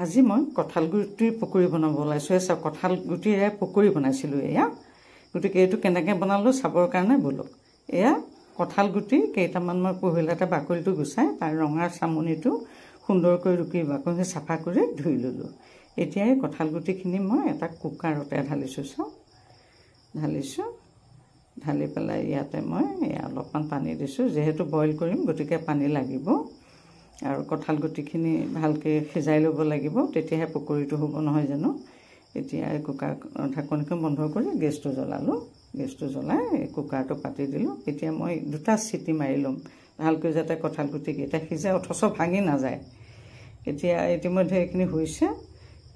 আজি মই কঁঠাল গুটিৰ পকৰি বনাব ওলাইছোঁ এই চাওক কঁঠাল গুটিৰে পকৰি বনাইছিলোঁ এয়া গতিকে এইটো কেনেকৈ বনালোঁ চাবৰ কাৰণে বোলক এয়া কঁঠাল গুটি কেইটামান মই পহিলাতে বাকলিটো গুচাই তাৰ ৰঙা চামনিটো সুন্দৰকৈ ৰুকি বাকলিখিনি চাফা কৰি ধুই ল'লোঁ এতিয়া এই কঁঠাল গুটিখিনি মই এটা কুকাৰতে ঢালিছোঁ চাওক ঢালিছোঁ ঢালি পেলাই ইয়াতে মই এয়া অলপমান পানী দিছোঁ যিহেতু বইল কৰিম গতিকে পানী লাগিব আৰু কঁঠাল গুটিখিনি ভালকৈ সিজাই ল'ব লাগিব তেতিয়াহে পকৰিটো হ'ব নহয় জানো এতিয়া কুকাৰ ঢাকনিখন বন্ধ কৰি গেছটো জ্বলালোঁ গেছটো জ্বলাই কুকাৰটো পাতি দিলোঁ এতিয়া মই দুটা চিটি মাৰি ল'ম ভালকৈ যাতে কঁঠাল গুটিকেইটা সিজাই অথচ ভাঙি নাযায় এতিয়া ইতিমধ্যে এইখিনি হৈছে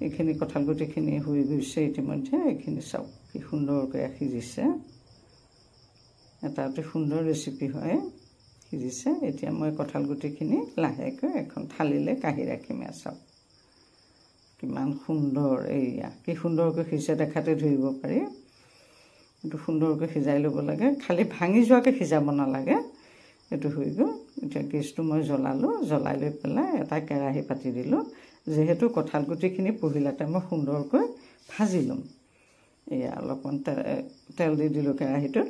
এইখিনি কঁঠাল গুটিখিনি হৈ গৈছে ইতিমধ্যে এইখিনি চাওক কি সুন্দৰকৈ সিজিছে এটা অতি সুন্দৰ ৰেচিপি হয় সিজিছে এতিয়া মই কঁঠাল গুটিখিনি লাহেকৈ এখন থালিলে কাঢ়ি ৰাখিম চাওক কিমান সুন্দৰ এইয়া কি সুন্দৰকৈ সিজে দেখাতে ধৰিব পাৰি এইটো সুন্দৰকৈ সিজাই ল'ব লাগে খালি ভাঙি যোৱাকৈ সিজাব নালাগে এইটো হৈ গ'ল এতিয়া গেছটো মই জ্বলালোঁ জ্বলাই লৈ পেলাই এটা কেৰাহী পাতি দিলোঁ যিহেতু কঁঠাল গুটিখিনি পহিলাতে মই সুন্দৰকৈ ভাজি ল'ম এয়া অলপমান তেল দি দিলোঁ কেৰাহীটোত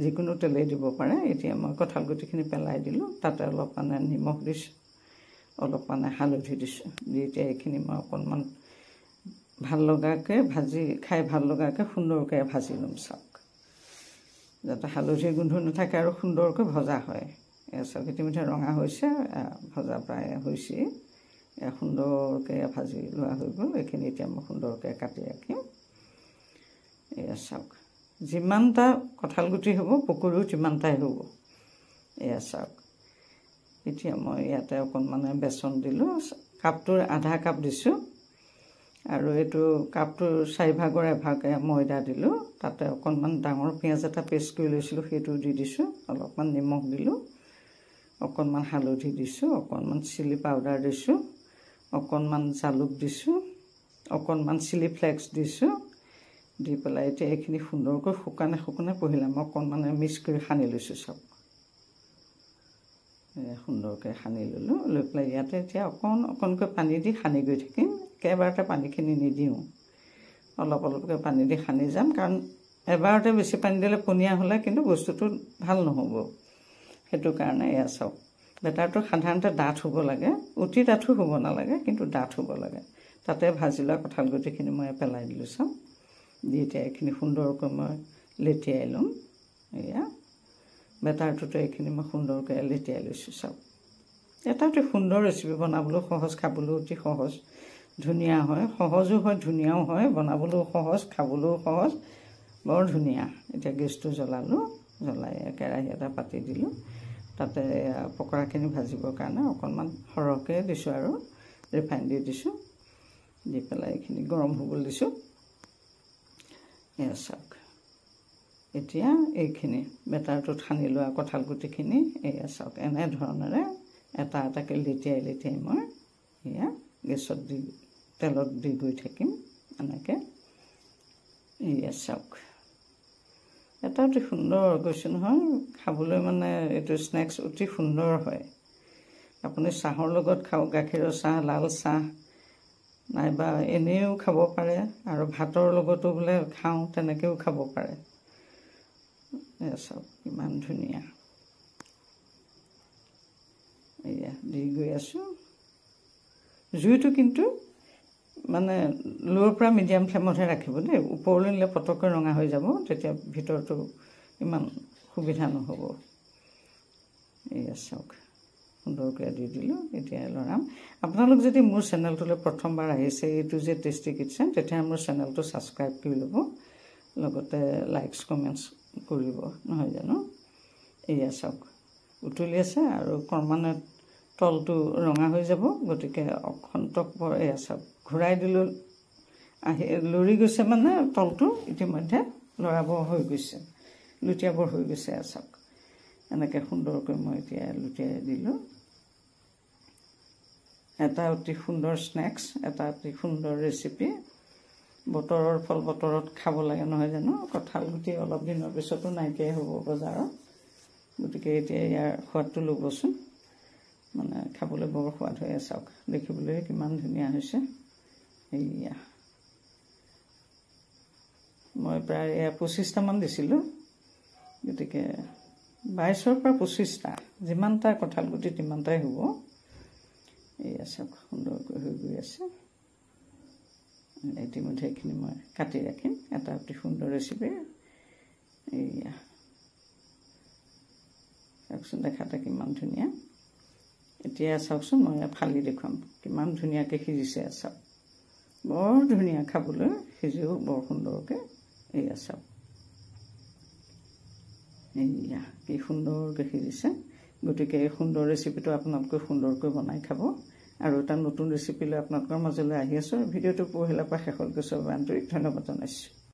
যিকোনো তেলেই দিব পাৰে এতিয়া মই কঁঠাল গুটিখিনি পেলাই দিলোঁ তাতে অলপমানে নিমখ দিছোঁ অলপমানে হালধি দিছোঁ দি এতিয়া এইখিনি মই অকণমান ভাল লগাকৈ ভাজি খাই ভাল লগাকৈ সুন্দৰকৈ ভাজি ল'ম চাওক যাতে হালধি গোন্ধ নাথাকে আৰু সুন্দৰকৈ ভজা হয় এয়া চাওক ইতিমধ্যে ৰঙা হৈছে ভজা প্ৰায় হৈছেই সুন্দৰকৈ ভাজি লোৱা হৈ গ'ল এইখিনি এতিয়া মই সুন্দৰকৈ কাটি ৰাখিম এয়া চাওক যিমানটা কঁঠাল গুটি হ'ব পকৰিও যিমানটাই হ'ব এয়া চাওক এতিয়া মই ইয়াতে অকণমানে বেচন দিলোঁ কাপটোৰ আধা কাপ দিছোঁ আৰু এইটো কাপটোৰ চাৰিভাগৰ এভাগে ময়দা দিলোঁ তাতে অকণমান ডাঙৰ পিঁয়াজ এটা পেষ্ট কৰি লৈছিলোঁ সেইটো দি দিছোঁ অলপমান নিমখ দিলোঁ অকণমান হালধি দিছোঁ অকণমান চিলি পাউডাৰ দিছোঁ অকণমান জালুক দিছোঁ অকণমান চিলি ফ্লেক্স দিছোঁ দি পেলাই এতিয়া এইখিনি সুন্দৰকৈ শুকানে শুকানে পঢ়িলে মই অকণমানে মিক্স কৰি সানি লৈছোঁ চব সুন্দৰকৈ সানি ল'লোঁ লৈ পেলাই ইয়াতে এতিয়া অকণ অকণকৈ পানী দি সানি গৈ থাকিম একেবাৰতে পানীখিনি নিদিওঁ অলপ অলপকৈ পানী দি সানি যাম কাৰণ এবাৰতে বেছি পানী দিলে পনীয়া হ'লে কিন্তু বস্তুটো ভাল নহ'ব সেইটো কাৰণে এয়া চাওক বেটাৰটো সাধাৰণতে ডাঠ হ'ব লাগে উটি ডাঠো হ'ব নালাগে কিন্তু ডাঠ হ'ব লাগে তাতে ভাজি লোৱা কঁঠাল গুটিখিনি মই পেলাই দিলোঁ চাওক এতিয়া এইখিনি সুন্দৰকৈ মই লেটিয়াই ল'ম এয়া বেটাৰটোতো এইখিনি মই সুন্দৰকৈ লেটিয়াই লৈছোঁ চাওক এটা অতি সুন্দৰ ৰেচিপি বনাবলৈও সহজ খাবলৈও অতি সহজ ধুনীয়া হয় সহজো হয় ধুনীয়াও হয় বনাবলৈও সহজ খাবলৈও সহজ বৰ ধুনীয়া এতিয়া গেছটো জ্বলালোঁ জ্বলাই কেৰাহী এটা পাতি দিলোঁ তাতে পকৰাখিনি ভাজিবৰ কাৰণে অকণমান সৰহকৈ দিছোঁ আৰু ৰিফাইন দি দিছোঁ দি পেলাই এইখিনি গৰম হ'বলৈ দিছোঁ এয়া চাওক এতিয়া এইখিনি বেটাৰটোত সানি লোৱা কঁঠাল গুটিখিনি এয়া চাওক এনেধৰণেৰে এটা এটাকৈ লেটিয়াই লেটিয়াই মই এয়া গেছত দি তেলত দি গৈ থাকিম এনেকৈ এয়া চাওক এটা অতি সুন্দৰ কৈছোঁ নহয় খাবলৈ মানে এইটো স্নেক্স অতি সুন্দৰ হয় আপুনি চাহৰ লগত খাওক গাখীৰৰ চাহ লাল চাহ নাইবা এনেও খাব পাৰে আৰু ভাতৰ লগতো বোলে খাওঁ তেনেকৈও খাব পাৰে চব ইমান ধুনীয়া এয়া দি গৈ আছোঁ জুইটো কিন্তু মানে ল'ৰ পৰা মিডিয়াম ফ্লেমতহে ৰাখিব দেই ওপৰলৈ নিলে পটককৈ ৰঙা হৈ যাব তেতিয়া ভিতৰটো ইমান সুবিধা নহ'ব এয়া চাওক সুন্দৰকৈ দি দিলোঁ এতিয়া লৰাম আপোনালোক যদি মোৰ চেনেলটোলৈ প্ৰথমবাৰ আহিছে এইটো যে টেষ্টি কিটচেন তেতিয়া মোৰ চেনেলটো ছাবস্ক্ৰাইব কৰি ল'ব লগতে লাইকচ কমেণ্টছ কৰিব নহয় জানো এয়া চাওক উতলি আছে আৰু কৰ্মানেণ্ট তলটো ৰঙা হৈ যাব গতিকে অখন্তক এয়া চাওক ঘূৰাই দিলোঁ আহি লৰি গৈছে মানে তলটো ইতিমধ্যে লৰাব হৈ গৈছে লুটিয়াবৰ হৈ গৈছে এয়া চাওক এনেকৈ সুন্দৰকৈ মই এতিয়া লুটিয়াই দিলোঁ এটা অতি সুন্দৰ স্নেক্স এটা অতি সুন্দৰ ৰেচিপি বতৰৰ ফল বতৰত খাব লাগে নহয় জানো কঁঠাল গুটি অলপ দিনৰ পিছতো নাইকিয়াই হ'ব বজাৰত গতিকে এতিয়া ইয়াৰ সোৱাদটো ল'বচোন মানে খাবলৈ বৰ সোৱাদ হৈ আছে চাওক দেখিবলৈ কিমান ধুনীয়া হৈছে এইয়া মই প্ৰায় এয়া পঁচিছটামান দিছিলোঁ গতিকে বাইছৰ পৰা পঁচিছটা যিমানটা কঁঠাল গুটি তিমানটাই হ'ব এই আছে সুন্দৰকৈ হৈ গৈ আছে ইতিমধ্যে এইখিনি মই কাটি ৰাখিম এটা অতি সুন্দৰ ৰেচিপি এইয়া চাওকচোন দেখাতে কিমান ধুনীয়া এতিয়া চাওকচোন মই ফালি দেখুৱাম কিমান ধুনীয়াকৈ সিজিছে চাওক বৰ ধুনীয়া খাবলৈ সিজিও বৰ সুন্দৰকৈ এইয়া চাওক এয়া কি সুন্দৰকৈ সিজিছে গতিকে এই সুন্দৰ ৰেচিপিটো আপোনালোকে সুন্দৰকৈ বনাই খাব আৰু এটা নতুন ৰেচিপি লৈ আপোনালোকৰ মাজলৈ আহি আছোঁ ভিডিঅ'টো পঢ়িলাৰ পৰা শেষলৈকে চব আন্তৰিক ধন্যবাদ জনাইছোঁ